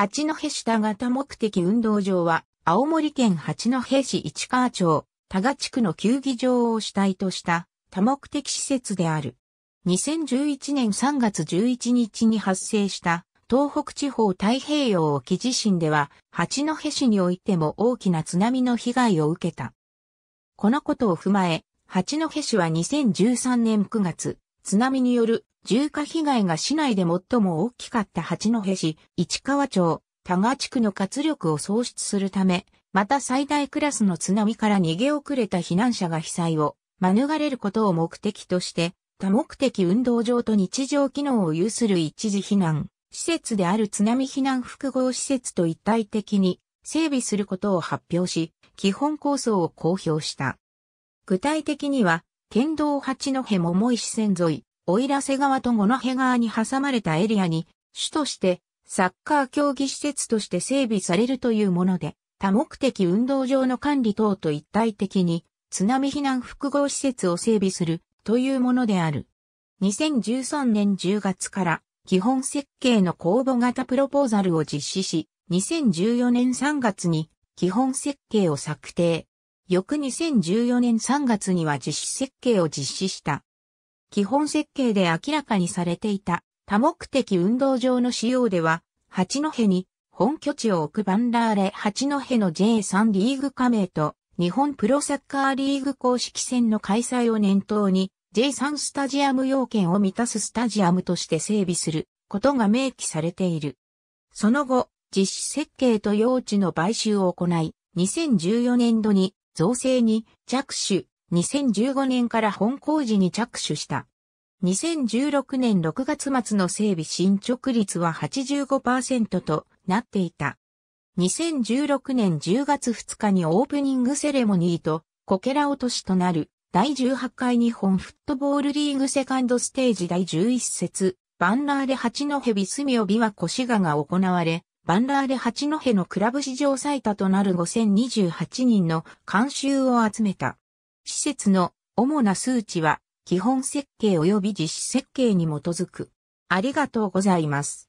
八戸市田型目的運動場は、青森県八戸市市川町、田賀地区の球技場を主体とした多目的施設である。2011年3月11日に発生した東北地方太平洋沖地震では、八戸市においても大きな津波の被害を受けた。このことを踏まえ、八戸市は2013年9月、津波による重火被害が市内で最も大きかった八戸市、市川町、多賀地区の活力を創出するため、また最大クラスの津波から逃げ遅れた避難者が被災を免れることを目的として、多目的運動場と日常機能を有する一時避難、施設である津波避難複合施設と一体的に整備することを発表し、基本構想を公表した。具体的には、県道八戸桃石線沿い、奥入瀬川と五戸川に挟まれたエリアに、主としてサッカー競技施設として整備されるというもので、多目的運動場の管理等と一体的に津波避難複合施設を整備するというものである。2013年10月から基本設計の公募型プロポーザルを実施し、2014年3月に基本設計を策定。翌2014年3月には実施設計を実施した。基本設計で明らかにされていた多目的運動場の仕様では、八戸に本拠地を置くバンラーレ八戸の J3 リーグ加盟と日本プロサッカーリーグ公式戦の開催を念頭に J3 スタジアム要件を満たすスタジアムとして整備することが明記されている。その後、実施設計と用地の買収を行い、2014年度に造成に着手、2015年から本工事に着手した。2016年6月末の整備進捗率は85%となっていた。2016年10月2日にオープニングセレモニーと、こけら落としとなる第18回日本フットボールリーグセカンドステージ第11節、バンナーで蜂のビスミオビは越賀が行われ、バンラーレ八戸のクラブ史上最多となる5028人の監修を集めた。施設の主な数値は基本設計及び実施設計に基づく。ありがとうございます。